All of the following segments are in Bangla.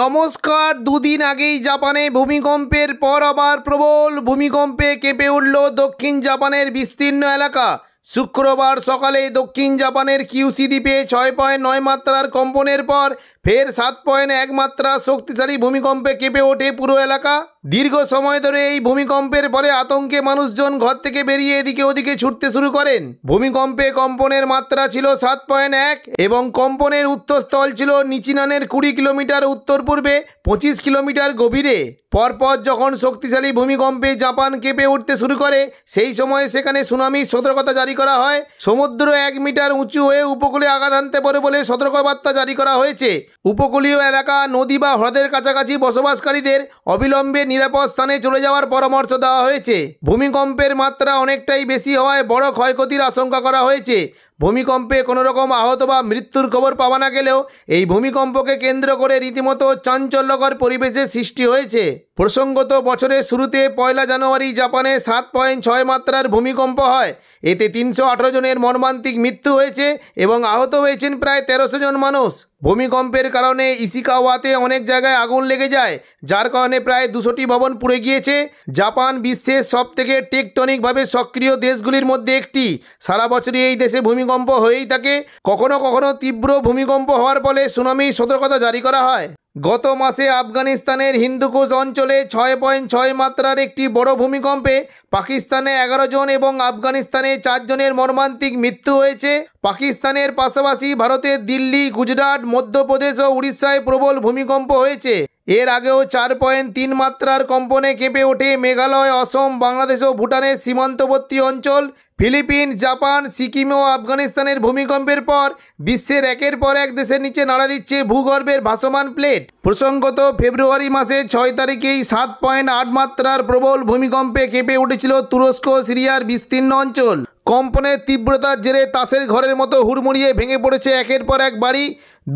নমস্কার দুদিন আগেই জাপানে ভূমিকম্পের পর আবার প্রবল ভূমিকম্পে কেঁপে উঠল দক্ষিণ জাপানের বিস্তীর্ণ এলাকা শুক্রবার সকালে দক্ষিণ জাপানের কিউসি দ্বীপে ছয় পয়েন্ট নয় মাত্রার কম্পনের পর ফের সাত পয়েন্ট এক মাত্রা শক্তিশালী ভূমিকম্পে কেঁপে ওঠে পুরো এলাকা দীর্ঘ সময় ধরে এই ভূমিকম্পের পরে আতঙ্কে মানুষজন ঘর থেকে বেরিয়ে এদিকে ওদিকে ছুটতে শুরু করেন ভূমিকম্পে কম্পনের মাত্রা ছিল সাত পয়েন্ট এক এবং কম্পনের উত্তরস্থল ছিল নিচিনানের কুড়ি কিলোমিটার উত্তর পূর্বে পঁচিশ কিলোমিটার গভীরে পরপর যখন শক্তিশালী ভূমিকম্পে জাপান কেঁপে উঠতে শুরু করে সেই সময়ে সেখানে সুনামির সতর্কতা জারি করা হয় সমুদ্র এক মিটার উঁচু হয়ে উপকূলে আঘাত আনতে পারে বলে সতর্কবার্তা জারি করা হয়েছে উপকূলীয় এলাকা নদী বা হ্রদের কাছাকাছি বসবাসকারীদের অবিলম্বে নিরাপদ স্থানে চলে যাওয়ার পরামর্শ দেওয়া হয়েছে ভূমিকম্পের মাত্রা অনেকটাই বেশি হওয়ায় বড় ক্ষয়ক্ষতির আশঙ্কা করা হয়েছে ভূমিকম্পে কোনো রকম আহত বা মৃত্যুর খবর পাওয়া না গেলেও এই ভূমিকম্পকে কেন্দ্র করে রীতিমতো চাঞ্চল্যকর পরিবেশের সৃষ্টি হয়েছে প্রসঙ্গত বছরের শুরুতে পয়লা জানুয়ারি জাপানে সাত পয়েন্ট ছয় মাত্রার ভূমিকম্প হয় এতে তিনশো আঠারো জনের মর্মান্তিক মৃত্যু হয়েছে এবং আহত হয়েছেন প্রায় তেরোশো জন মানুষ ভূমিকম্পের কারণে ইসিকাওয়াতে অনেক জায়গায় আগুন লেগে যায় যার কারণে প্রায় দুশোটি ভবন পুড়ে গিয়েছে জাপান বিশ্বের সবথেকে টেকটনিকভাবে সক্রিয় দেশগুলির মধ্যে একটি সারা বছরই এই দেশে ভূমিকম্প হয়েই থাকে কখনো কখনো তীব্র ভূমিকম্প হওয়ার ফলে সুনামি সতর্কতা জারি করা হয় গত মাসে আফগানিস্তানের হিন্দুকুশ অঞ্চলে ছয় পয়েন্ট ছয় মাত্রার একটি বড় ভূমিকম্পে পাকিস্তানে এগারো জন এবং আফগানিস্তানে চারজনের মর্মান্তিক মৃত্যু হয়েছে পাকিস্তানের পাশাপাশি ভারতের দিল্লি গুজরাট মধ্যপ্রদেশ ও উড়িষ্যায় প্রবল ভূমিকম্প হয়েছে এর আগেও চার পয়েন্ট তিন মাত্রার কম্পনে কেঁপে ওঠে মেঘালয় অসম বাংলাদেশ ও ভুটানের সীমান্তবর্তী অঞ্চল ফিলিপিন জাপান সিকিম ও আফগানিস্তানের ভূমিকম্পের পর বিশ্বের একের পর এক দেশের নিচে নাড়া দিচ্ছে ভূগর্ভের ভাসমান প্লেট প্রসঙ্গত ফেব্রুয়ারি মাসে ছয় তারিখেই সাত পয়েন্ট আট মাত্রার প্রবল ভূমিকম্পে কেঁপে উঠেছিল তুরস্ক সিরিয়ার বিস্তীর্ণ অঞ্চল কম্পনের তীব্রতার জেরে তাসের ঘরের মতো হুড়মুড়িয়ে ভেঙে পড়েছে একের পর এক বাড়ি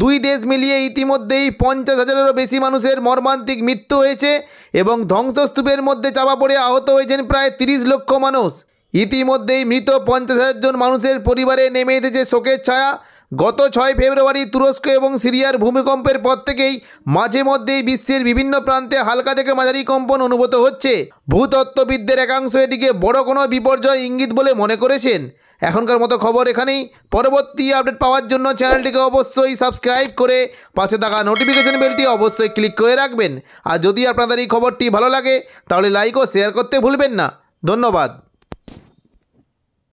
দুই দেশ মিলিয়ে ইতিমধ্যেই পঞ্চাশ হাজারেরও বেশি মানুষের মর্মান্তিক মৃত্যু হয়েছে এবং ধ্বংসস্তূপের মধ্যে চাপা পড়ে আহত হয়েছেন প্রায় তিরিশ লক্ষ মানুষ ইতিমধ্যেই মৃত পঞ্চাশ হাজার জন মানুষের পরিবারে নেমে এসেছে শোকের ছায়া গত ছয় ফেব্রুয়ারি তুরস্ক এবং সিরিয়ার ভূমিকম্পের পর থেকেই মাঝে মধ্যেই বিশ্বের বিভিন্ন প্রান্তে হালকা থেকে মাঝারি কম্পন অনুভূত হচ্ছে ভূতত্ত্ববিদদের একাংশ এটিকে বড় কোনো বিপর্যয় ইঙ্গিত বলে মনে করেছেন এখনকার মতো খবর এখানেই পরবর্তী আপডেট পাওয়ার জন্য চ্যানেলটিকে অবশ্যই সাবস্ক্রাইব করে পাশে থাকা নোটিফিকেশন বেলটি অবশ্যই ক্লিক করে রাখবেন আর যদি আপনাদের এই খবরটি ভালো লাগে তাহলে লাইক ও শেয়ার করতে ভুলবেন না ধন্যবাদ